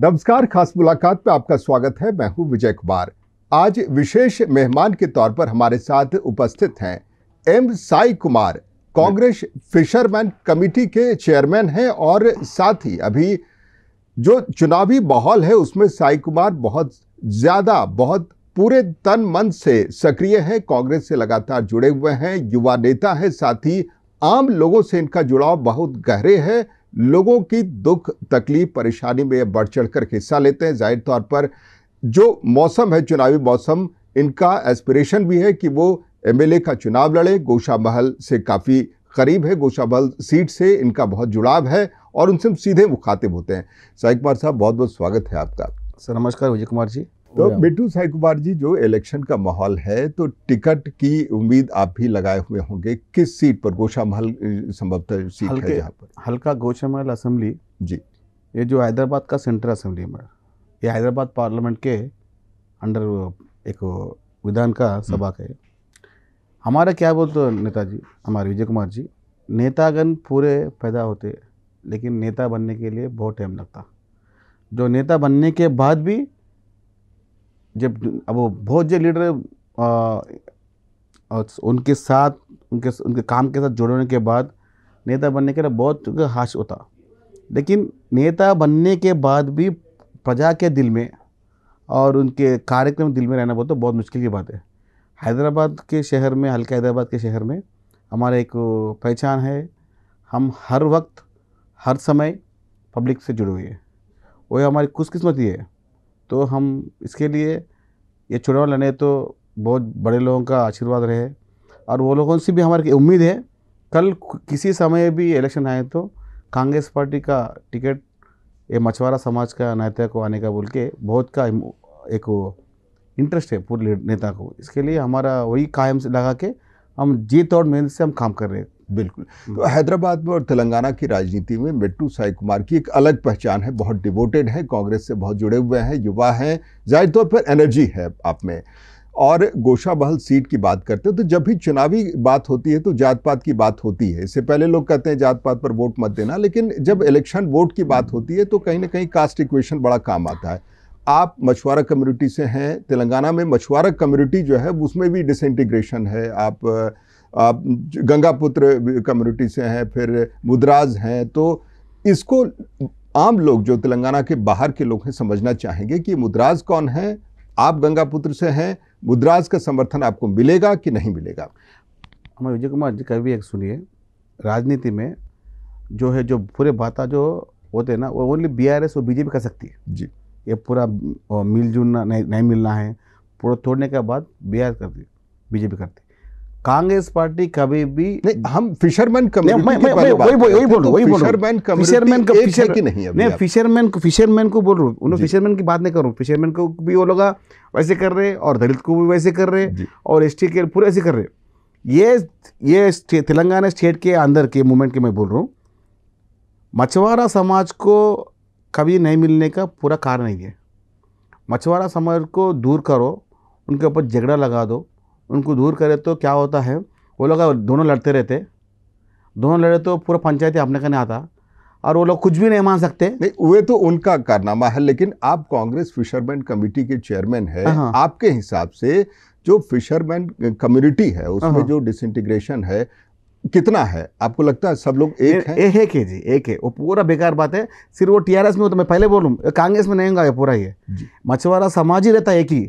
नमस्कार खास मुलाकात में आपका स्वागत है मैं हूं विजय कुमार आज विशेष मेहमान के तौर पर हमारे साथ उपस्थित हैं M Sai Kumar Congress fisherman committee के चेयरमैन हैं और साथ ही अभी जो चुनावी माहौल है उसमें साई कुमार बहुत ज़्यादा बहुत पूरे तन मन से सक्रिय हैं कांग्रेस से लगातार जुड़े हुए हैं युवा नेता है साथ ही आम लोगों से इनका जुड़ाव बहुत गहरे है लोगों की दुख तकलीफ परेशानी में बढ़ चढ़ कर हिस्सा लेते हैं जाहिर तौर पर जो मौसम है चुनावी मौसम इनका एस्पिरेशन भी है कि वो एमएलए का चुनाव लड़े गोशा महल से काफ़ी करीब है गोशा महल सीट से इनका बहुत जुड़ाव है और उनसे हम सीधे मुखातिब होते हैं साहिब कुमार साहब बहुत बहुत स्वागत है आपका सर नमस्कार विजय कुमार जी तो बिट्टू साई कुमार जी जो इलेक्शन का माहौल है तो टिकट की उम्मीद आप भी लगाए हुए होंगे किस सीट पर गोशा महल संभवतः सीट है यहाँ पर हल्का गोशा महल असम्बली जी ये जो हैदराबाद का सेंट्रल असम्बली में ये हैदराबाद पार्लियामेंट के अंडर एक विधान का हम्म। सभा का है हमारा क्या बोलते तो नेताजी हमारे विजय कुमार जी नेतागण पूरे पैदा होते लेकिन नेता बनने के लिए बहुत टाइम लगता जो नेता बनने के बाद भी जब अब वो बहुत जो लीडर उनके साथ उनके उनके काम के साथ जुड़ने के बाद नेता बनने के लिए बहुत हाश होता लेकिन नेता बनने के बाद भी प्रजा के दिल में और उनके कार्यक्रम दिल में रहना बहुत तो बहुत मुश्किल की बात है हैदराबाद के शहर में हल्का हैदराबाद के शहर में हमारा एक पहचान है हम हर वक्त हर समय पब्लिक से जुड़े हुए हैं वही हमारी खुशकिस्मती है तो हम इसके लिए ये चुनाव लड़ने तो बहुत बड़े लोगों का आशीर्वाद रहे और वो लोगों से भी हमारी उम्मीद है कल किसी समय भी इलेक्शन आए तो कांग्रेस पार्टी का टिकट ये मछुआरा समाज का नेता को आने का बोल के बहुत का एक इंटरेस्ट है पूरे नेता को इसके लिए हमारा वही कायम से लगा के हम जीत और मेहनत से हम काम कर रहे हैं बिल्कुल हम्म। तो हैदराबाद में और तेलंगाना की राजनीति में मिट्टू साई कुमार की एक अलग पहचान है बहुत डिवोटेड है कांग्रेस से बहुत जुड़े हुए हैं युवा हैं जाहिर तौर पर एनर्जी है आप में और गोशा बहल सीट की बात करते हैं तो जब भी चुनावी बात होती है तो जात पात की बात होती है इससे पहले लोग कहते हैं जात पात पर वोट मत देना लेकिन जब इलेक्शन वोट की बात होती है तो कहीं ना कहीं कास्ट इक्वेशन बड़ा काम आता है आप मछुआरा कम्युनिटी से हैं तेलंगाना में मछुआरा कम्युनिटी जो है उसमें भी डिसइंटीग्रेशन है आप गंगापुत्र कम्युनिटी से हैं फिर मुद्राज हैं तो इसको आम लोग जो तेलंगाना के बाहर के लोग हैं समझना चाहेंगे कि मुद्राज कौन है आप गंगापुत्र से हैं मुद्राज का समर्थन आपको मिलेगा कि नहीं मिलेगा हमारे विजय कुमार जी कभी एक सुनिए राजनीति में जो है जो पूरे भाता जो होते हैं ना वो ओनली बी आर एस और बीजेपी कर सकती है जी ये पूरा मिलजुलना नहीं नहीं मिलना है पूरा तोड़ने के बाद बी आर करती बीजेपी करती कांग्रेस पार्टी कभी भी नहीं हम फिशरमैन फिशरमैन फिशरमैन फिशरमैन को फिशरमैन को बोल रहा हूँ फिशरमैन की बात नहीं कर रहा हूँ फिशरमैन को भी वो लोग वैसे कर रहे और दलित को भी वैसे कर रहे और एस के पूरे ऐसे कर रहे ये ये तेलंगाना स्टेट के अंदर के मूवमेंट के मैं बोल रहा हूँ मछुआरा समाज को कभी नहीं मिलने का पूरा कारण ही है मछुआरा समाज को दूर करो उनके ऊपर झगड़ा लगा दो उनको दूर करे तो क्या होता है वो लोग दोनों लड़ते रहते दोनों लड़े तो पूरा पंचायती अपने कहने आता और वो लोग कुछ भी नहीं मान सकते नहीं वे तो उनका कारनामा है लेकिन आप कांग्रेस फिशरमैन कमेटी के चेयरमैन है हाँ, हाँ। आपके हिसाब से जो फिशरमैन कम्युनिटी है हाँ, उसमें जो डिसइंटीग्रेशन है कितना है आपको लगता है सब लोग एक है एक है जी एक है वो पूरा बेकार बात है सिर्फ वो टीआरएस में हो तो मैं पहले बोलूँ कांग्रेस में नहीं होगा ये पूरा ये मछुआरा समाज ही रहता है एक ही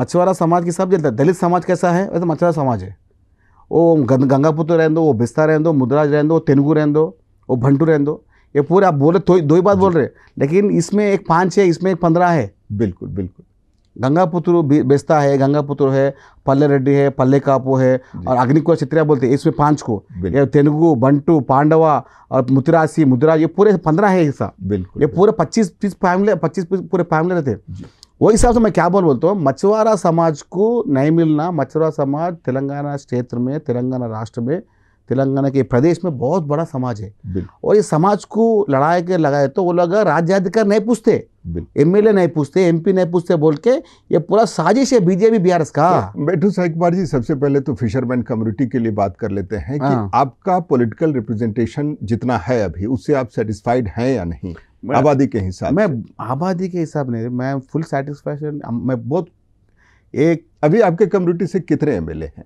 मछुआरा समाज की सब जनता दलित समाज कैसा है वैसे मछुआरा समाज है वो गंगापुत्र रहें दो वो बिस्ता रहें दो मुद्राज रहें दो तेलुगु रहें दो वो भंटू रहें दो ये पूरे आप बोल रहे तो दो ही बात बोल रहे लेकिन इसमें एक पाँच है इसमें एक पंद्रह है बिल्कुल बिल्कुल गंगापुत्र बेस्ता है गंगापुत्र है पल्ले रेड्डी है पल्ले कापो है और अग्निकुआ चित्रिया बोलते हैं इसमें पांच को तेलुगु बंटू पांडवा और मुतरासी मुद्रा ये पूरे पंद्रह है हिस्सा बिल्कुल ये पूरे पच्चीस पीस फैमिली पच्चीस पूरे फैमिली रहते हैं वो हिसाब से मैं क्या बोल बोलता हूँ मछुआरा समाज को नहीं मिलना मछुआरा समाज तेलंगाना क्षेत्र में तेलंगाना राष्ट्र में तेलंगाना के प्रदेश में बहुत बड़ा समाज है और ये समाज को लड़ाई के लगाए तो वो लोग राज्याधिकार नहीं पूछते एमएलए नहीं पूछते एमपी नहीं पूछते बोल के ये पूरा साजिश है बीजेपी बीआरएस का बैठू साहब कुमार जी सबसे पहले तो फिशरमैन कम्युनिटी के लिए बात कर लेते हैं कि हाँ। आपका पॉलिटिकल रिप्रेजेंटेशन जितना है अभी उससे आप सेटिस्फाइड हैं या नहीं आबादी के हिसाब मैं आबादी के हिसाब नहीं मैं फुल सेटिस्फेक्शन मैं बहुत एक अभी आपके कम्युनिटी से कितने एम हैं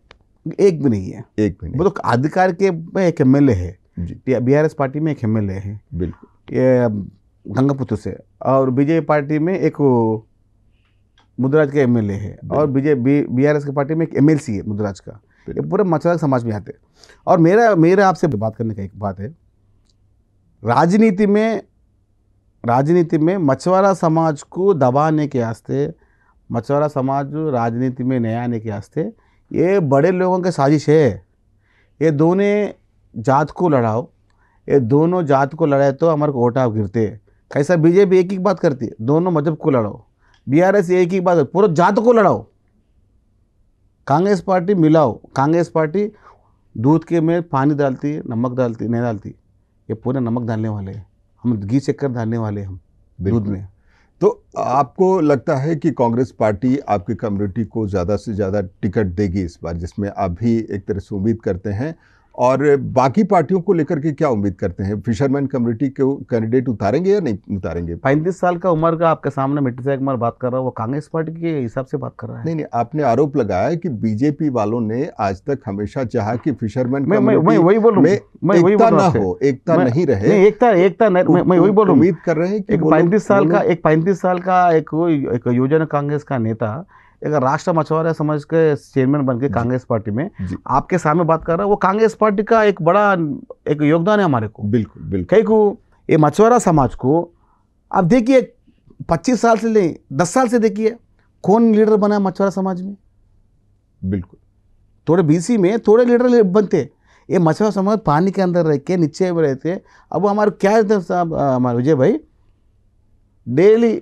एक भी नहीं है एक भी नहीं वो तो अधिकार के में एक एम एल है बी आर एस पार्टी में एक एम एल है बिल्कुल ये गंगापुत्र से और बीजेपी पार्टी में एक मुद्राज का एम है और बीजेपी बी आर एस की पार्टी में एक एम है मुद्राज का ये पूरे मछुआ समाज में आते और मेरा मेरा आपसे बात करने का एक बात है राजनीति में राजनीति में मछुआरा समाज को दबाने के वास्ते मछुआरा समाज राजनीति में नहीं आने के वास्ते ये बड़े लोगों के साजिश है ये दोनों जात को लड़ाओ ये दोनों जात को लड़ाए तो हमारे को वोटा गिरते कैसा बीजेपी एक ही बात करती है दोनों मजहब को लड़ाओ बी आर एस एक ही बात पूरा जात को लड़ाओ कांग्रेस पार्टी मिलाओ कांग्रेस पार्टी दूध के में पानी डालती नमक डालती नहीं डालती ये पूरे नमक डालने वाले हैं हम घी चक्कर डालने वाले हम दूध में तो आपको लगता है कि कांग्रेस पार्टी आपकी कम्युनिटी को ज़्यादा से ज़्यादा टिकट देगी इस बार जिसमें आप भी एक तरह से उम्मीद करते हैं और बाकी पार्टियों को लेकर के क्या उम्मीद करते हैं फिशरमैन कम्युनिटी के कैंडिडेट उतारेंगे या नहीं उतारेंगे पैंतीस साल का उम्र का आपके सामने मिर्जा कुमार बात कर रहा है वो कांग्रेस पार्टी के हिसाब से बात कर रहा है नहीं नहीं आपने आरोप लगाया कि बीजेपी वालों ने आज तक हमेशा चाह कि फिशरमैन वही बोल रहा हो एकता नहीं रहे एकता एकता मैं वही बोल रहा हूँ उम्मीद कर रहे हैं कि पैंतीस साल का एक पैंतीस साल का एक योजना कांग्रेस का नेता एक राष्ट्र मछुआरा समाज के चेयरमैन बन के कांग्रेस पार्टी में आपके सामने बात कर रहा है वो कांग्रेस पार्टी का एक बड़ा एक योगदान है हमारे को बिल्कुल बिल्कुल कहीं को ये मछुआरा समाज को आप देखिए पच्चीस साल से नहीं दस साल से देखिए कौन लीडर बना मछुआरा समाज में बिल्कुल थोड़े बीसी में थोड़े लीडर बनते ये मछुआरा समाज पानी के अंदर रह के नीचे रहते अब हमारे क्या हमारे विजय भाई डेली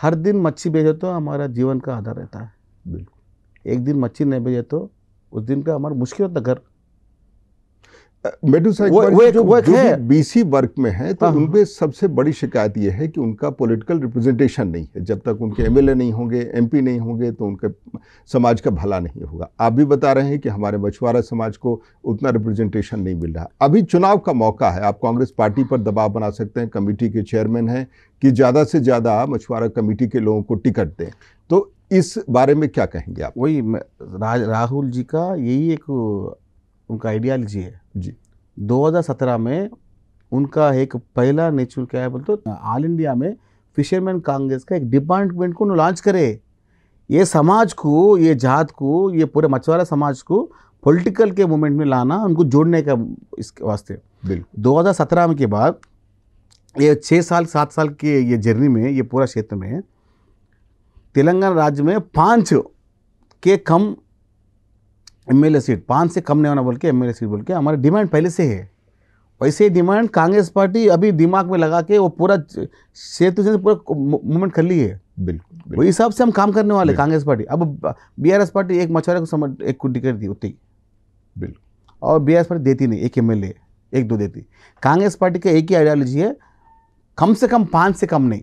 हर दिन मच्छी भेजे तो हमारा जीवन का आधार रहता है बिल्कुल एक दिन मच्छी नहीं भेजे तो उस दिन का हमारा मुश्किल होता घर बीसी वर्ग में है तो हाँ, हाँ। उनपे सबसे बड़ी शिकायत ये है कि उनका पॉलिटिकल रिप्रेजेंटेशन नहीं है जब तक उनके एमएलए नहीं होंगे एमपी नहीं होंगे तो उनके समाज का भला नहीं होगा आप भी बता रहे हैं कि हमारे मछुआरा समाज को उतना रिप्रेजेंटेशन नहीं मिल रहा अभी चुनाव का मौका है आप कांग्रेस पार्टी पर दबाव बना सकते हैं कमेटी के चेयरमैन हैं कि ज़्यादा से ज़्यादा मछुआरा कमेटी के लोगों को टिकट दें तो इस बारे में क्या कहेंगे आप वही राहुल जी का यही एक उनका आइडियालॉजी है जी 2017 में उनका एक पहला नेचुरल क्या है बोलते तो ऑल इंडिया में फिशरमैन कांग्रेस का एक डिपार्टमेंट को लॉन्च करे ये समाज को ये जात को ये पूरे मछुआरा समाज को पॉलिटिकल के मूवमेंट में लाना उनको जोड़ने का इसके वास्ते दो हज़ार सत्रह में के बाद ये छः साल सात साल के ये जर्नी में ये पूरा क्षेत्र में तेलंगाना राज्य में पाँच के कम एम सीट पाँच से कम नहीं होना बोल के एम सीट बोल के हमारे डिमांड पहले से है वैसे डिमांड कांग्रेस पार्टी अभी दिमाग में लगा के वो पूरा सेतु से पूरा मूवमेंट कर ली है बिल्कुल वही हिसाब से हम काम करने वाले कांग्रेस पार्टी अब बीआरएस पार्टी एक मछुआरे को समझ एक को टिकट दी उतनी बिल्कुल और बीआरएस पार्टी देती नहीं एक एमएलए एक दो देती कांग्रेस पार्टी का एक ही आइडियोलॉजी है कम से कम पाँच से कम नहीं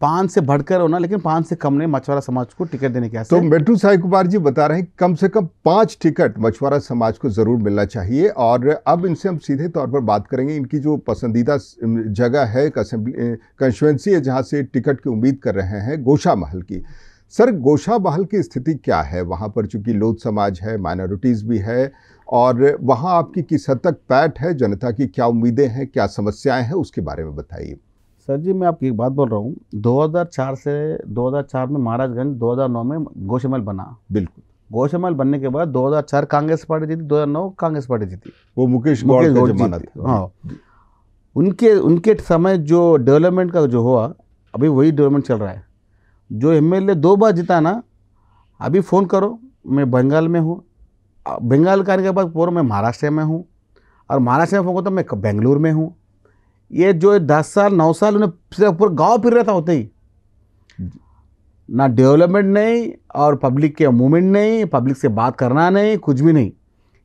पाँच से बढ़कर होना लेकिन पाँच से कम ने मछुआरा समाज को टिकट देने के तो मेट्रू साई कुमार जी बता रहे हैं कम से कम पाँच टिकट मछुआरा समाज को ज़रूर मिलना चाहिए और अब इनसे हम सीधे तौर पर बात करेंगे इनकी जो पसंदीदा जगह है एक कंस्टिट्युएंसी है जहाँ से टिकट की उम्मीद कर रहे हैं गोशा महल की सर गोशा महल की स्थिति क्या है वहाँ पर चूँकि लोध समाज है माइनॉरिटीज़ भी है और वहाँ आपकी किस हद तक पैट है जनता की क्या उम्मीदें हैं क्या समस्याएं हैं उसके बारे में बताइए सर जी मैं आपकी एक बात बोल रहा हूँ 2004 से 2004 में महाराजगंज 2009 में गोशमल बना बिल्कुल गोशमल बनने के बाद 2004 कांग्रेस पार्टी जीती 2009 कांग्रेस पार्टी जीती वो मुकेश मुकेश का जमाना था हाँ।, हाँ उनके उनके समय जो डेवलपमेंट का जो हुआ अभी वही डेवलपमेंट चल रहा है जो एम दो बार जीता ना अभी फ़ोन करो मैं बंगाल में हूँ बंगाल करने आने के बाद पूरा मैं महाराष्ट्र में हूँ और महाराष्ट्र में फ़ोन करता तो मैं बेंगलुरु में हूँ ये जो दस साल नौ साल उन्हें सिर्फ पूरा गाँव फिर रहा था होते ही ना डेवलपमेंट नहीं और पब्लिक के मूवमेंट नहीं पब्लिक से बात करना नहीं कुछ भी नहीं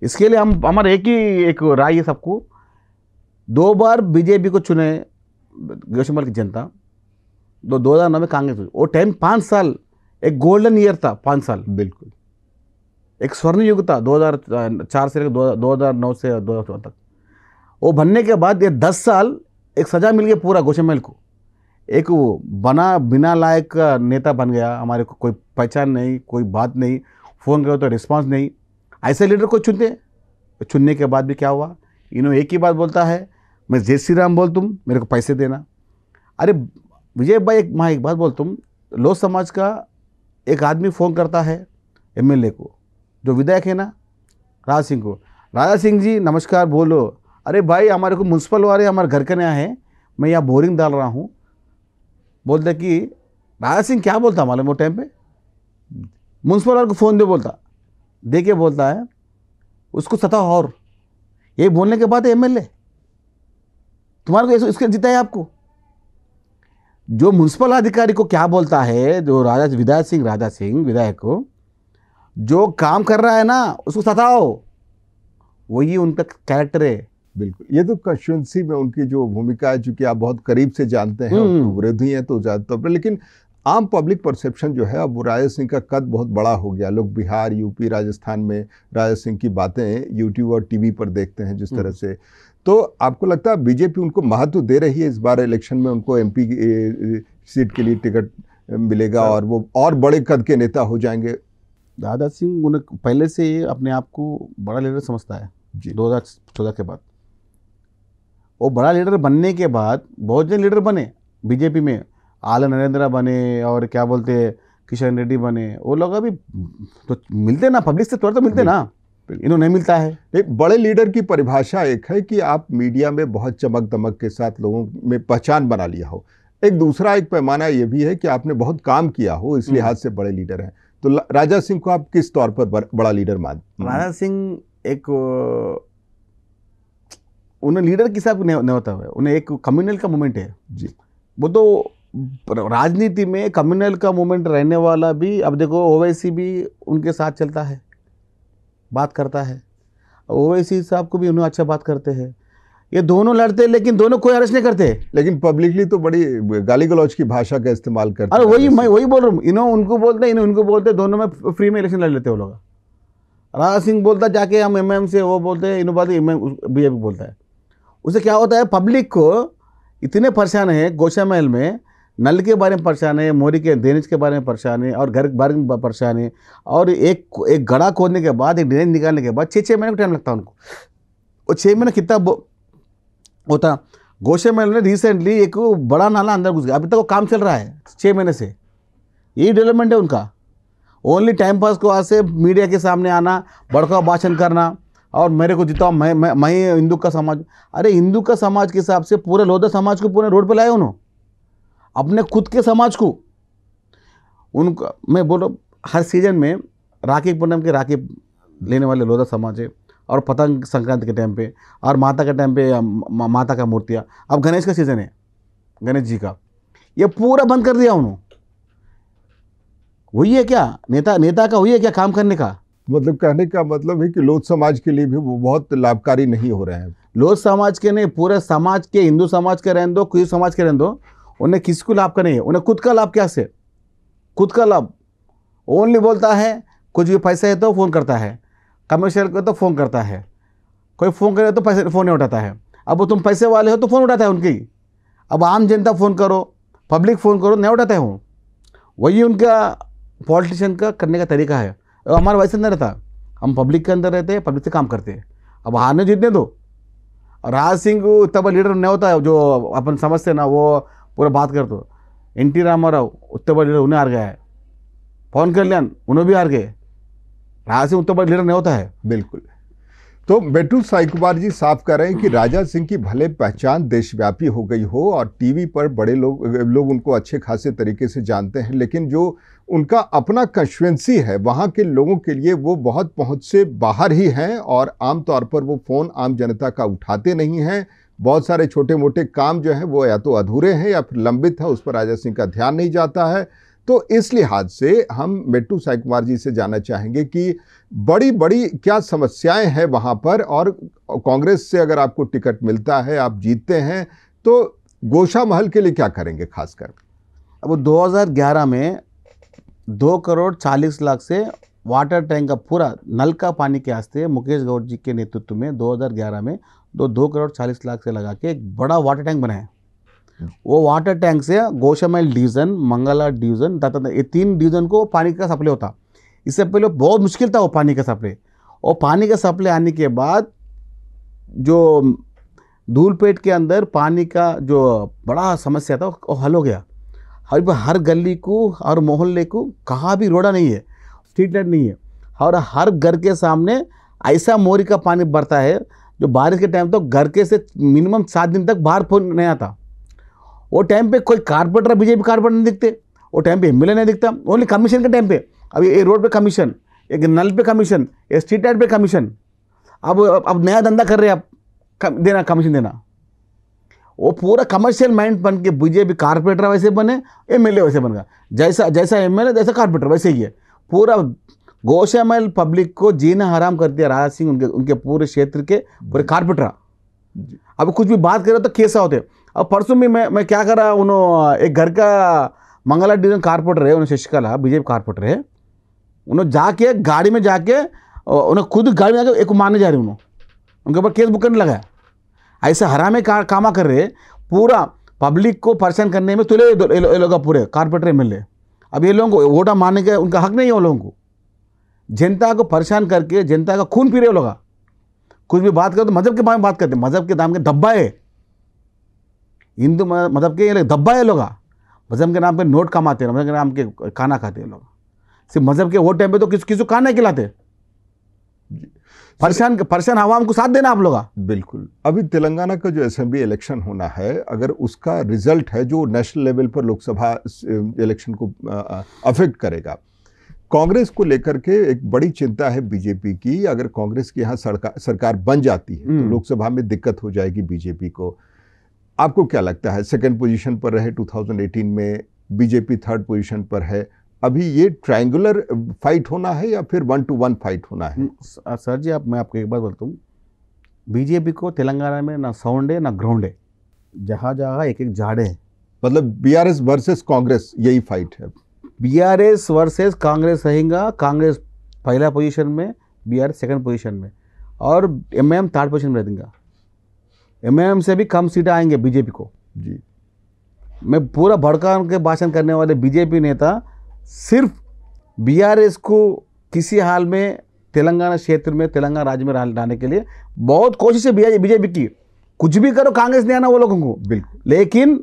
इसके लिए हम हमारा एक ही एक राय है सबको दो बार बीजेपी को चुने गोशमल की जनता दो दो हज़ार नौ में कांग्रेस वो टाइम पाँच साल एक गोल्डन ईयर था पाँच साल बिल्कुल एक स्वर्ण युग था दो हज़ार चार से दो हज़ार नौ से दो हज़ार चौदह तक वो बनने के बाद ये दस साल एक सज़ा मिल गया पूरा गोशेमेल को एक वो बना बिना लायक नेता बन गया हमारे को कोई पहचान नहीं कोई बात नहीं फ़ोन करो तो रिस्पांस नहीं ऐसे लीडर को चुनते चुनने के बाद भी क्या हुआ इन्होंने एक ही बात बोलता है मैं जय श्री राम बोल तुम मेरे को पैसे देना अरे विजय भाई एक माँ एक बात बोल तुम लो समाज का एक आदमी फ़ोन करता है एमएलए को जो विधायक है ना राजा सिंह को राजा सिंह जी नमस्कार बोलो अरे भाई हमारे को म्यूनसिपल वाले हमारे घर के नया है मैं यहाँ बोरिंग डाल रहा हूँ बोलते कि राजा सिंह क्या बोलता हमारे वो टाइम पे म्यूनसिपल वाले को फ़ोन दे बोलता दे के बोलता है उसको सताओ और ये बोलने के बाद एम एल तुम्हारे को इसके जीता है आपको जो म्यूनसिपल अधिकारी को क्या बोलता है जो राजा विधायक सिंह राजा सिंह विधायक को जो काम कर रहा है ना उसको सताओ वही उनका कैरेक्टर है बिल्कुल ये तो कंस्टिट्यूंसी में उनकी जो भूमिका है चूंकि आप बहुत करीब से जानते हैं हम्म। वृद्धि हैं तो ज़्यादातर तो, पर लेकिन आम पब्लिक परसेप्शन जो है अब वो राजा सिंह का कद बहुत बड़ा हो गया लोग बिहार यूपी राजस्थान में राजा सिंह की बातें यूट्यूब और टीवी पर देखते हैं जिस तरह हम्म। से तो आपको लगता है बीजेपी उनको महत्व दे रही है इस बार इलेक्शन में उनको एम सीट के लिए टिकट मिलेगा और वो और बड़े कद के नेता हो जाएंगे दादा सिंह उन्हें पहले से अपने आप को बड़ा लीडर समझता है जी दो के बाद वो बड़ा लीडर बनने के बाद बहुत जन लीडर बने बीजेपी में आल नरेंद्र बने और क्या बोलते किशन रेड्डी बने वो लोग अभी तो मिलते ना पब्लिक से थोड़ा तो मिलते ना इन्होंने मिलता है एक बड़े लीडर की परिभाषा एक है कि आप मीडिया में बहुत चमक दमक के साथ लोगों में पहचान बना लिया हो एक दूसरा एक पैमाना ये भी है कि आपने बहुत काम किया हो इस लिहाज हम्म। से बड़े लीडर हैं तो राजा सिंह को आप किस तौर पर बड़ा लीडर मान राजा सिंह एक उन्हें लीडर के साथ नहीं होता है उन्हें एक कम्युनल का मूवमेंट है जी वो तो राजनीति में कम्युनल का मूवमेंट रहने वाला भी अब देखो ओवैसी भी उनके साथ चलता है बात करता है ओवैसी साहब को भी उन्हें अच्छा बात करते हैं ये दोनों लड़ते हैं लेकिन दोनों कोई अरेस्ट नहीं करते लेकिन पब्लिकली तो बड़ी गाली गलौज की भाषा का इस्तेमाल करते अरे वही मैं वही बोल रहा हूँ इन्हों उनको बोलते हैं उनको बोलते हैं दोनों में फ्री में इलेक्शन लड़ लेते वो लोग राज सिंह बोलता जाके हम एम से वो बोलते हैं इन्हों बात बीजेपी बोलता है उसे क्या होता है पब्लिक को इतने परेशान है गोशा महल में नल के बारे में परेशान है मोरी के ड्रेनेज के बारे में परेशान है और घर के बारे में परेशान है और एक एक गड़ा खोदने के बाद एक ड्रेनेज निकालने के बाद छः छः महीने का टाइम लगता है उनको और छः महीने कितना होता गोशे महल ने रिसेंटली एक बड़ा नाला अंदर घुस गया अभी तक वो काम चल रहा है छः महीने से यही डेवलपमेंट है उनका ओनली टाइम पास को आज से मीडिया के सामने आना बड़का भाषण करना और मेरे को जिताओ मैं मैं मैं हिंदू का समाज अरे हिंदू का समाज के हिसाब से पूरे लोधा समाज को पूरे रोड पर लाए उन्होंने अपने खुद के समाज को उनका मैं बोलो हर सीजन में राखी पूनम के राखी लेने वाले लोधा समाज है और पतंग संक्रांति के टाइम पे और माता के टाइम पे मा, माता का मूर्तियाँ अब गणेश का सीज़न है गणेश जी का ये पूरा बंद कर दिया उन्होंने वही है क्या नेता नेता का वही है क्या काम करने का मतलब कहने का मतलब है कि लोक समाज के लिए भी वो बहुत लाभकारी नहीं हो रहे हैं लोक समाज के नहीं पूरे समाज के हिंदू समाज के रहने दो कोई समाज के रहने दो उन्हें किसी को लाभ का नहीं है उन्हें खुद का लाभ क्या से खुद का लाभ ओनली बोलता है कुछ भी पैसा है तो फ़ोन करता है कमर्शियल को तो फ़ोन करता है कोई फ़ोन करे तो पैसे फ़ोन नहीं उठाता है अब वो तुम पैसे वाले हो तो फ़ोन उठाता है उनकी अब आम जनता फ़ोन करो पब्लिक फ़ोन करो नहीं उठाते हैं वो वही उनका पॉलिटिशियन का करने का तरीका है हमारा वैसे नहीं रहता हम पब्लिक के अंदर रहते हैं पब्लिक से काम करते हैं अब हारने जीतने दो राज सिंह बड़ा लीडर नहीं होता है जो अपन समझते ना वो पूरा बात कर दो एन टी रामाराव उतना बड़ा लीडर उन्हें हार गया है पवन कल्याण उन्हें भी हार गए राज सिंह उतना बड़ा लीडर नहीं होता है बिल्कुल तो बेटू कुमार जी साफ कर रहे हैं कि राजा सिंह की भले पहचान देशव्यापी हो गई हो और टीवी पर बड़े लोग लोग उनको अच्छे खासे तरीके से जानते हैं लेकिन जो उनका अपना कंस्टिट्यूंसी है वहाँ के लोगों के लिए वो बहुत पहुँच से बाहर ही हैं और आमतौर पर वो फ़ोन आम जनता का उठाते नहीं हैं बहुत सारे छोटे मोटे काम जो हैं वो या तो अधूरे हैं या फिर लंबित हैं उस पर राजा सिंह का ध्यान नहीं जाता है तो इस लिहाज से हम मेट्टू साई कुमार जी से जानना चाहेंगे कि बड़ी बड़ी क्या समस्याएं हैं वहाँ पर और कांग्रेस से अगर आपको टिकट मिलता है आप जीतते हैं तो गोशा महल के लिए क्या करेंगे खासकर अब 2011 में दो करोड़ चालीस लाख से वाटर टैंक का पूरा नल का पानी के वास्ते मुकेश गौर जी के नेतृत्व में 2011 में दो दो करोड़ चालीस लाख से लगा के एक बड़ा वाटर टैंक बनाया वो वाटर टैंक से गोशामाइल डिवीज़न मंगला डिवीज़न दत्ता ये तीन डिवीज़न को पानी का सप्लाई होता इससे पहले बहुत मुश्किल था वो पानी का सप्लाई और पानी का सप्लाई आने के बाद जो धूलपेट के अंदर पानी का जो बड़ा समस्या था वो हल हो गया हर हर गली को हर मोहल्ले को कहाँ भी रोड़ा नहीं है स्ट्रीट लाइट नहीं है और हर घर के सामने ऐसा मोरी का पानी बरता है जो बारिश के टाइम तो घर के से मिनिमम सात दिन तक बाहर नहीं आता वो टाइम पे कोई कारपोरेटर बीजेपी कारपेटर नहीं दिखते वो टाइम पे एम नहीं दिखता ओनली कमीशन के टाइम पे अब ये रोड पे कमीशन एक नल पे कमीशन ये स्ट्रीट लाइट पे कमीशन अब अब नया धंधा कर रहे हैं आप कम, देना कमीशन देना वो पूरा कमर्शियल माइंड बन के बीजेपी कारपोरेटर वैसे बने एम वैसे बन गया जैसा जैसा एम जैसा कारपोरेटर वैसे ही है पूरा गोशामल पब्लिक को जीना हराम कर दिया राजा सिंह उनके उनके पूरे क्षेत्र के पूरे कारपेटर अब कुछ भी बात करें तो कैसा होते अब परसों में मैं मैं क्या कर रहा उन्होंने एक घर का मंगला डिवीजन कारपोरेटर है उन्होंने शशिकला बीजेपी कारपोरेटर है उन्होंने जाके गाड़ी में जाके उन्हें खुद गाड़ी में जाके एक मारने जा रही उन्होंने उनके ऊपर केस बुक करने लगा ऐसे हरामे का, कामा कर रहे पूरा पब्लिक को परेशान करने में तुले ये लोग पूरे कारपोरेटर एम अब ये लोगों को वोटा मारने का उनका हक नहीं है लोगों को जनता को परेशान करके जनता का खून पी रहे लोग कुछ भी बात करो तो मज़हब के बारे में बात करते मज़हब के दाम के धब्बा है हिंदू मतलब के ये धब्बा है लोग हाँ। मज़हब के नाम पे नोट कमाते हैं मज़हब के नाम के खाना खाते हैं लोग सिर्फ मज़हब के वो टाइम पे तो किस किसी को खाना खिलाते परेशान परेशान आवाम को साथ देना आप लोग हाँ। बिल्कुल अभी तेलंगाना का जो असेंबली इलेक्शन होना है अगर उसका रिजल्ट है जो नेशनल लेवल पर लोकसभा इलेक्शन को अफेक्ट करेगा कांग्रेस को लेकर के एक बड़ी चिंता है बीजेपी की अगर कांग्रेस की यहाँ सरकार बन जाती है तो हम्म। लोकसभा में दिक्कत हो जाएगी बीजेपी को आपको क्या लगता है सेकेंड पोजिशन पर रहे टू में बीजेपी थर्ड पोजिशन पर है अभी ये ट्रायंगुलर फाइट होना है या फिर वन टू वन फाइट होना है सर जी आप मैं आपको एक बात बोलता हूँ बीजेपी को तेलंगाना में ना साउंड है ना ग्राउंड है जहाँ जहाँ एक एक झाड़े हैं मतलब B R S versus Congress यही फाइट है B R S versus Congress रहेगा कांग्रेस पहला पोजीशन में B R S second position में और एम एम थर्ड पोजीशन में रहेगा एमआईएम से भी कम सीटें आएंगे बीजेपी को जी मैं पूरा भड़का के भाषण करने वाले बीजेपी नेता सिर्फ बीआरएस को किसी हाल में तेलंगाना क्षेत्र में तेलंगाना राज्य में लाने के लिए बहुत कोशिशें बीजेपी की कुछ भी करो कांग्रेस नहीं आना वो लोगों को बिल्कुल लेकिन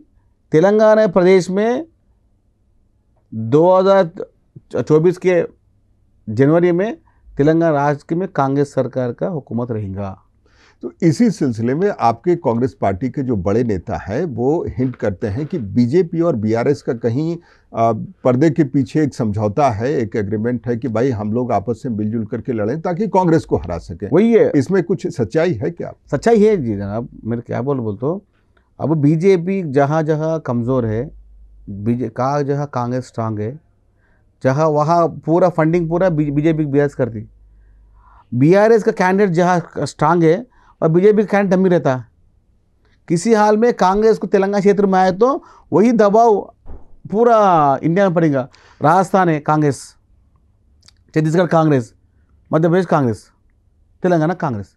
तेलंगाना प्रदेश में 2024 के जनवरी में तेलंगाना राज्य में कांग्रेस सरकार का हुकूमत रहेगा तो इसी सिलसिले में आपके कांग्रेस पार्टी के जो बड़े नेता हैं वो हिंट करते हैं कि बीजेपी और बीआरएस का कहीं पर्दे के पीछे एक समझौता है एक एग्रीमेंट है कि भाई हम लोग आपस में मिलजुल करके लड़ें ताकि कांग्रेस को हरा सकें वही है इसमें कुछ सच्चाई है क्या सच्चाई है जी जनाब मेरे क्या बोल बोलते तो। अब बीजेपी जहाँ जहाँ कमज़ोर है बीजे कहा जहाँ कांग्रेस स्ट्रांग है जहाँ वहाँ पूरा फंडिंग पूरा बीजेपी बी आर एस करती बी आर एस का कैंडिडेट जहाँ स्ट्रांग है और बीजेपी का डमी रहता किसी हाल में कांग्रेस को तेलंगाना क्षेत्र में आए तो वही दबाव पूरा इंडिया में पड़ेगा राजस्थान है कांग्रेस छत्तीसगढ़ कांग्रेस मध्य प्रदेश कांग्रेस तेलंगाना कांग्रेस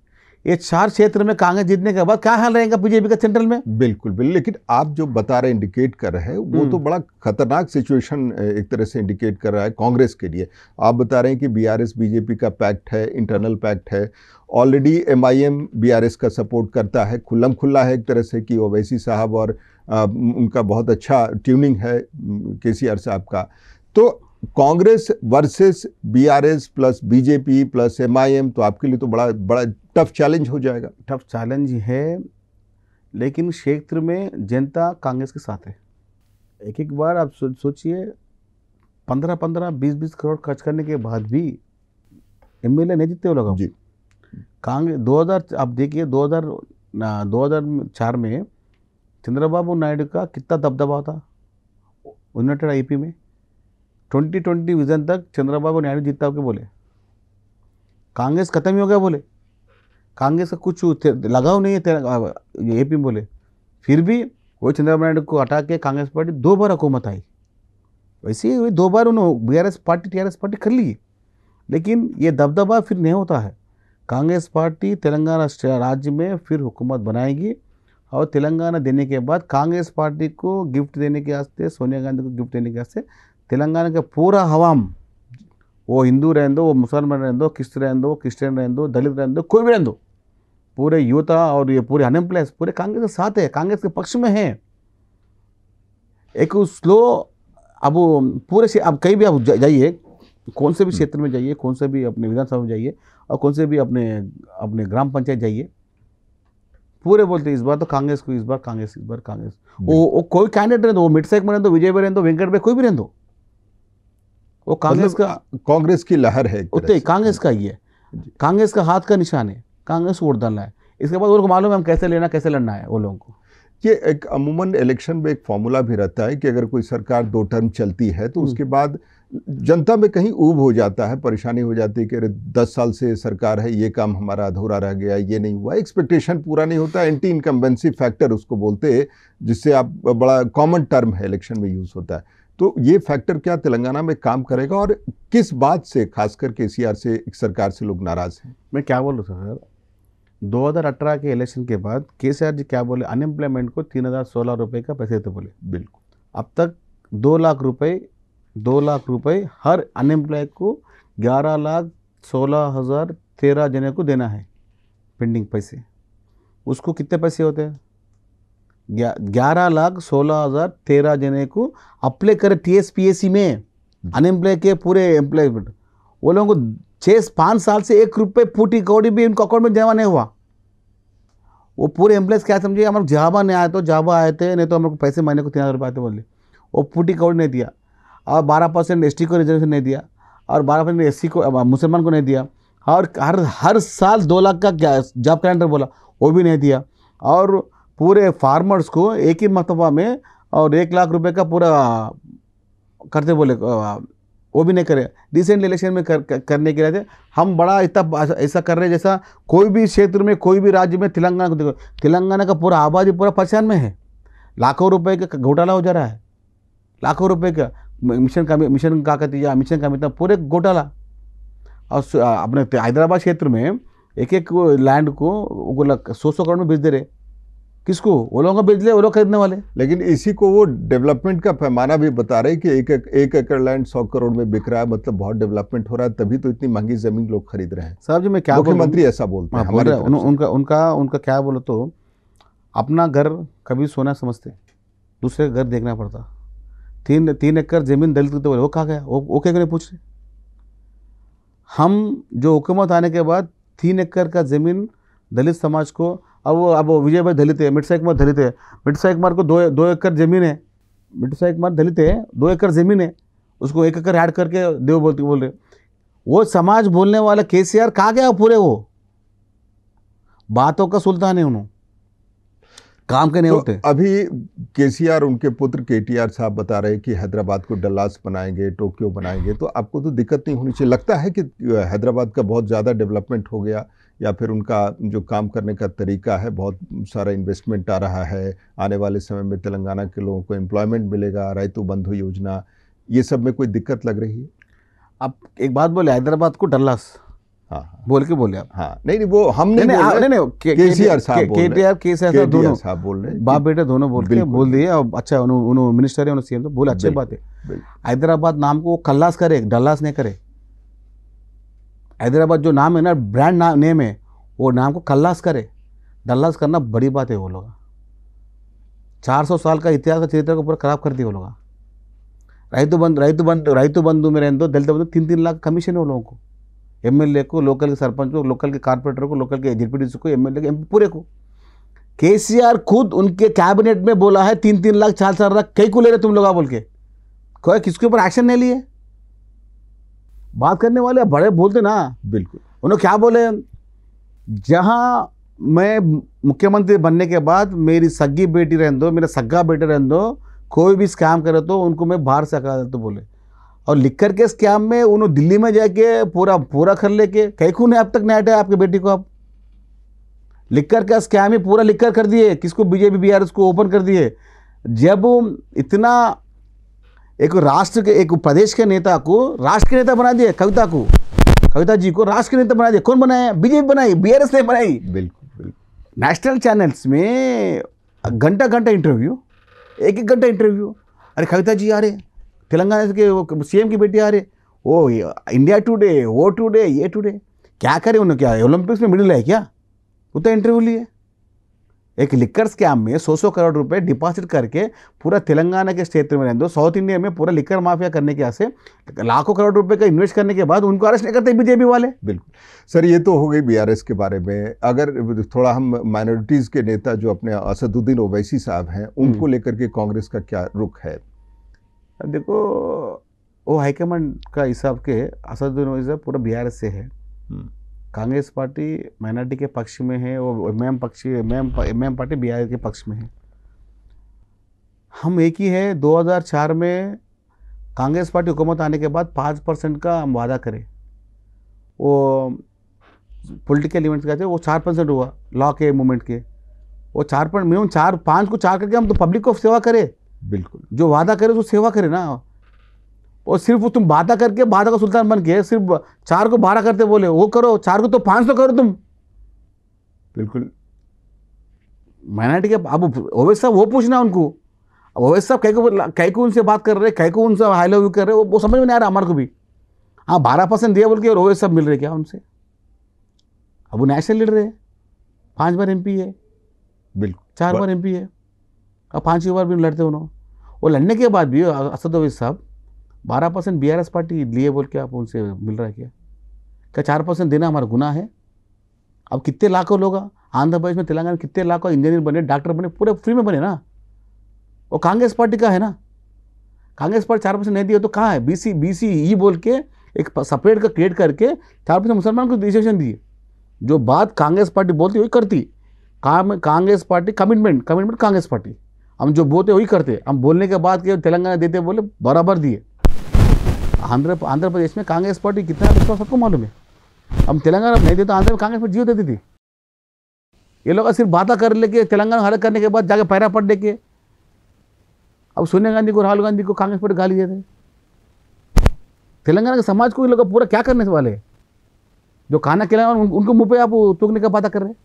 ये चार क्षेत्र में कांग्रेस जीतने के बाद क्या हाल रहेगा बीजेपी का सेंट्रल में बिल्कुल बिल्कुल लेकिन आप जो बता रहे इंडिकेट कर रहे हैं वो तो हम्म। बड़ा खतरनाक सिचुएशन एक तरह से इंडिकेट कर रहा है कांग्रेस के लिए आप बता रहे हैं कि बीआरएस बीजेपी का पैक्ट है इंटरनल पैक्ट है ऑलरेडी एम आई का सपोर्ट करता है खुल्लम खुल्ला है एक तरह से कि ओवैसी साहब और आ, उनका बहुत अच्छा ट्यूनिंग है के साहब का तो Congress versus BRS plus BJP plus MIM तो आपके लिए तो बड़ा बड़ा टफ चैलेंज हो जाएगा टफ चैलेंज है लेकिन क्षेत्र में जनता कांग्रेस के साथ है एक एक बार आप सोचिए पंद्रह पंद्रह बीस बीस करोड़ खर्च करने के बाद भी एम एल ए नहीं जीतते वो लोग जी कांग्रेस दो हज़ार आप देखिए दो हज़ार दो हज़ार चार में चंद्रबाबू नायडू का कितना दबदबा था यूनाइटेड आईपी में ट्वेंटी ट्वेंटी विजन तक चंद्रबाबू नायडू जीतता के बोले कांग्रेस खत्म ही हो गया बोले कांग्रेस का कुछ लगाव नहीं है ए पी में बोले फिर भी वो चंद्रबाबू नायडू को हटा के कांग्रेस पार्टी दो बार हुकूमत आई वैसे ही दो बार उन्होंने B R S party T R S party कर ली लेकिन ये दबदबा फिर नहीं होता है कांग्रेस पार्टी तेलंगाना राज्य में फिर हुकूमत बनाएगी और तेलंगाना देने के बाद कांग्रेस पार्टी को गिफ्ट देने के वास्ते सोनिया गांधी को गिफ्ट देने के वास्ते तेलंगाना का पूरा हवाम वो हिंदू रहने दो वो मुसलमान रहें दो किस्त रहें दो क्रिश्चियन रहें दो दलित रहने दो कोई भी रहें दो पूरे युवा और ये पूरे अनएम्प्लॉय पूरे कांग्रेस के साथ है कांग्रेस के पक्ष में है एक स्लो अब पूरे से अब कहीं भी आप जाइए कौन से भी हम्म। क्षेत्र में जाइए कौन से भी अपने विधानसभा में जाइए और कौन से भी अपने अपने ग्राम पंचायत जाइए पूरे बोलते इस बार तो कांग्रेस को इस बार कांग्रेस इस बार कांग्रेस हम्म। वो वो कोई कैंडिडेट रहें दो वो साइक में रहें दो विजय भाई रहें दो वेंकट भाई कोई भी रहें दो वो मतलब कांग्रेस का कांग्रेस की लहर है उत्ते कांग्रेस का ही है कांग्रेस का हाथ का निशान है कांग्रेस वोट डालना है इसके बाद उनको मालूम है हम कैसे लेना कैसे लड़ना है वो लोगों को ये एक अमूमन इलेक्शन में एक फॉर्मूला भी रहता है कि अगर कोई सरकार दो टर्म चलती है तो हम्म। उसके बाद जनता में कहीं ऊब हो जाता है परेशानी हो जाती है कि अरे दस साल से सरकार है ये काम हमारा अधूरा रह गया ये नहीं हुआ एक्सपेक्टेशन पूरा नहीं होता एंटी इनकम्बेंसी फैक्टर उसको बोलते जिससे आप बड़ा कॉमन टर्म है इलेक्शन में यूज़ होता है तो ये फैक्टर क्या तेलंगाना में काम करेगा और किस बात से खास करके सी से सरकार से लोग नाराज़ हैं मैं क्या बोलूँ सर 2018 के इलेक्शन के बाद के जी क्या बोले अनएम्प्लॉयमेंट को तीन हज़ार सोलह रुपये का पैसे तो बोले बिल्कुल अब तक दो लाख रुपए दो लाख रुपए हर अनएम्प्लॉय को ग्यारह लाख सोलह हज़ार तेरह जने को देना है पेंडिंग पैसे उसको कितने पैसे होते हैं ग्यारह लाख सोलह हज़ार तेरह जने को अप्लाई करे T S P S C में अनएम्प्लॉय के पूरे एम्प्लॉयमेंट वो लोगों को छः पाँच साल से एक रुपये फूटी कौड़ी भी उनको अकाउंट में जमा नहीं हुआ वो पूरे एम्प्लॉयज क्या समझे हम लोग जहाबा नहीं आए तो जहाबा आए थे नहीं तो हम लोग पैसे महीने को तीन हज़ार रुपये आते बोले वो फूटी कौड़ी नहीं दिया और बारह परसेंट एस को रिजर्वेशन नहीं दिया और बारह परसेंट एस को मुसलमान को नहीं दिया और हर हर साल दो लाख का जॉब कैलेंडर बोला वो भी नहीं दिया और पूरे फार्मर्स को एक ही मरतबा में और एक लाख रुपए का पूरा करते बोले वो भी नहीं करे रिसेंट इलेक्शन में कर, करने के लिए हम बड़ा इतना ऐसा कर रहे जैसा कोई भी क्षेत्र में कोई भी राज्य में तेलंगाना को देखो तेलंगाना का पूरा आबादी पूरा परेशान में है लाखों रुपए का घोटाला हो जा रहा है लाखों रुपए का मिशन का मिशन का है मिशन का मितना पूरे घोटाला और अपने हैदराबाद क्षेत्र में एक एक लैंड को सौ सौ करोड़ में बेच दे रहे किसको वो लोगों को बेच ले वो लोग खरीदने वाले लेकिन इसी को वो डेवलपमेंट का पैमाना भी बता रहे कि एक एक, एकड़ लैंड सौ करोड़ में बिक रहा है मतलब बहुत डेवलपमेंट हो रहा है तभी तो इतनी महंगी जमीन लोग खरीद रहे हैं साहब जी मैं क्या मुख्यमंत्री ऐसा बोलते हैं हाँ, हमारे उन, उनका उनका उनका क्या बोलो तो अपना घर कभी सोना समझते दूसरे घर देखना पड़ता तीन तीन एकड़ जमीन दलित तो बोले वो कहा गया वो वो क्या पूछ रहे हम जो हुकूमत आने के बाद तीन एकड़ का ज़मीन दलित समाज को अब वो अब विजय भाई दलित है मिर्सा कुमार दलित है मिर्सा कुमार को दो दो एकड़ ज़मीन है मिर्सा कुमार दलित है दो एकड़ ज़मीन है उसको एक एकड़ ऐड करके देव बोलते बोल रहे वो समाज बोलने वाला के सी आर कहाँ गया पूरे वो बातों का सुल्तान है उन्होंने काम के नहीं तो होते अभी केसीआर उनके पुत्र केटीआर साहब बता रहे कि हैदराबाद को डल्लास बनाएंगे टोक्यो बनाएंगे तो आपको तो दिक्कत नहीं होनी चाहिए लगता है कि हैदराबाद का बहुत ज़्यादा डेवलपमेंट हो गया या फिर उनका जो काम करने का तरीका है बहुत सारा इन्वेस्टमेंट आ रहा है आने वाले समय में तेलंगाना के लोगों को एम्प्लॉयमेंट मिलेगा रायतु बंधु योजना ये सब में कोई दिक्कत लग रही है आप एक बात बोले हैदराबाद को डल्लास हाँ, हाँ बोल के बोले आप हाँ नहीं नहीं वो हमने नहीं नहीं, केसीआर केटीआर के सी आर दोनों साहब बोल रहे बाप बेटे दोनों बोल के बोल दिए और अच्छा उन्होंने मिनिस्टर है उन्होंने सीएम तो बोले अच्छी बात है हैदराबाद नाम को वो कल्लास करे डल्लास नहीं करे हैदराबाद जो नाम है ना ब्रांड ना, नेम है वो नाम को खल्लास करे डल्लास करना बड़ी बात है वो लोग चार सौ साल का इतिहास का चरित्र को पूरा खराब कर दिया वो लोग రైతు బంధు बंधु బంధు రైతు दो दलित बंधु तीन तीन लाख कमीशन है वो लोगों को एम एल ए को लोकल के सरपंच को लोकल लोकल के के को को एमएलए पूरे को आर खुद उनके कैबिनेट में बोला है तीन तीन लाख चार चार लाख कई को ले रहे तुम लोग बोल के कोई किसके ऊपर एक्शन नहीं लिए बात करने वाले बड़े बोलते ना बिल्कुल उन्होंने क्या बोले जहाँ मैं मुख्यमंत्री बनने के बाद मेरी सगी बेटी रहने दो मेरा सग्गा बेटा रहने दो कोई भी स्कैम करे तो उनको मैं बाहर से हका तो बोले और लिख कर के स्कैम में उन्होंने दिल्ली में जाके पूरा पूरा कर लेके कई खून है अब तक नहीं हटाया आपके बेटी को आप लिख कर के स्कैम ही पूरा लिख कर कर दिए किसको बीजेपी बी आर को ओपन कर दिए जब इतना एक राष्ट्र के एक प्रदेश के नेता को राष्ट्र के नेता बना दिया कविता को कविता जी को राष्ट्र के नेता बना दिया कौन बनाया बीजेपी बनाई बीआरएस ने बनाई बिल्कुल बिल्कुल नेशनल चैनल्स में घंटा घंटा इंटरव्यू एक एक घंटा इंटरव्यू अरे कविता जी आ रहे तेलंगाना के सीएम की बेटी आ रहे ओ इंडिया टूडे वो टुडे ये टूडे क्या करे उन्होंने क्या ओलंपिक्स में मिडिल है क्या उतना इंटरव्यू लिए एक लिकर स्कैम में सौ सौ करोड़ रुपए डिपॉजिट करके पूरा तेलंगाना के क्षेत्र में रहने साउथ इंडिया में पूरा लिकर माफिया करने के आसे लाखों करोड़ रुपए का इन्वेस्ट करने के बाद उनको अरेस्ट नहीं करते बीजेपी वाले बिल्कुल सर ये तो हो गई बीआरएस के बारे में अगर थोड़ा हम माइनॉरिटीज़ के नेता जो अपने असदुद्दीन ओवैसी साहब हैं हम्म। उनको लेकर के कांग्रेस का क्या रुख है देखो वो हाईकमांड का हिसाब के असदुद्दीन ओवैसी साहब पूरा बी से है हम्म। कांग्रेस पार्टी माइनॉरिटी के पक्ष में है और एम एम पक्ष एम एम पार्टी बिहार के पक्ष में है हम एक ही है 2004 में कांग्रेस पार्टी हुकूमत आने के बाद पाँच परसेंट का हम वादा करें वो पॉलिटिकल इवेंट्स कहते हैं वो चार परसेंट हुआ लॉ के मूवमेंट के वो चार पॉइंट मिनिमम चार पाँच को चार करके हम तो पब्लिक को सेवा करें बिल्कुल जो वादा करे उसको तो सेवा करे ना और सिर्फ वो तुम बाधा करके बाधा का सुल्तान बन के सिर्फ चार को बारह करते बोले वो करो चार को तो पाँच सौ करो तुम बिल्कुल माइनॉरिटी के अब ओवैस साहब वो पूछना उनको अब ओवैस साहब कैको कैको उनसे बात कर रहे कैको उनसे हाई लेवल कर रहे वो, वो समझ में नहीं आ रहा हमारे को भी हाँ बारह परसेंट दिया बोल के और ओवेश साहब मिल रहे क्या उनसे अब वो नेशनल लीडर है पाँच बार एम है बिल्कुल चार बार एम है अब पाँच ही बार भी लड़ते उन्होंने वो लड़ने के बाद भी असद ओवेश साहब बारह परसेंट बी पार्टी लिए बोल के आप उनसे मिल रहा है क्या क्या चार परसेंट देना हमारा गुना है अब कितने लाखों लोग आंध्र प्रदेश में तेलंगाना कितने लाखों इंजीनियर बने डॉक्टर बने पूरे फ्री में बने ना वो कांग्रेस पार्टी का है ना कांग्रेस पार्टी चार परसेंट नहीं दिए तो कहाँ है बी सी बी सी ई बोल के एक सपरेट का क्रिएट करके चार परसेंट मुसलमान को डिसीजन दिए जो बात कांग्रेस पार्टी बोलती वही करती Congress party commitment commitment Congress party हम जो बोलते वही करते हम बोलने के बाद के तेलंगाना देते बोले बराबर दिए आंध्र आंध्र प्रदेश में कांग्रेस पार्टी कितना विश्वास सबको मालूम है हम तेलंगाना नहीं देते आंध्र में कांग्रेस पर जीव देती थी ये लोग सिर्फ बात कर लेके तेलंगाना हड़क करने के बाद जाके पैरा पड़ लेके अब सोनिया गांधी को राहुल गांधी को कांग्रेस पार्टी गाली देते तेलंगाना के समाज को ये लोग पूरा क्या करने वाले जो खाना खिलाए उनको मुँह पे आप तुकने का बात कर रहे हैं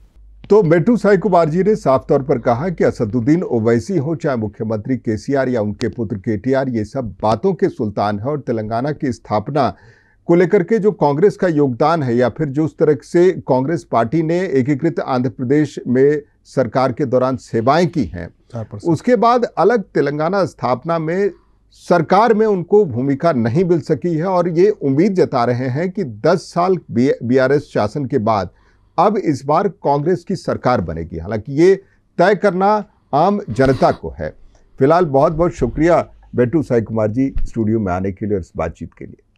तो बेटू साई कुमार जी ने साफ तौर पर कहा कि असदुद्दीन ओवैसी हो चाहे मुख्यमंत्री केसीआर या उनके पुत्र केटीआर ये सब बातों के सुल्तान है और तेलंगाना की स्थापना को लेकर के जो कांग्रेस का योगदान है या फिर जो उस तरह से कांग्रेस पार्टी ने एकीकृत आंध्र प्रदेश में सरकार के दौरान सेवाएं की हैं उसके बाद अलग तेलंगाना स्थापना में सरकार में उनको भूमिका नहीं मिल सकी है और ये उम्मीद जता रहे हैं कि 10 साल बी बीआरएस शासन के बाद अब इस बार कांग्रेस की सरकार बनेगी हालांकि ये तय करना आम जनता को है फिलहाल बहुत बहुत शुक्रिया बेटू साई कुमार जी स्टूडियो में आने के लिए और इस बातचीत के लिए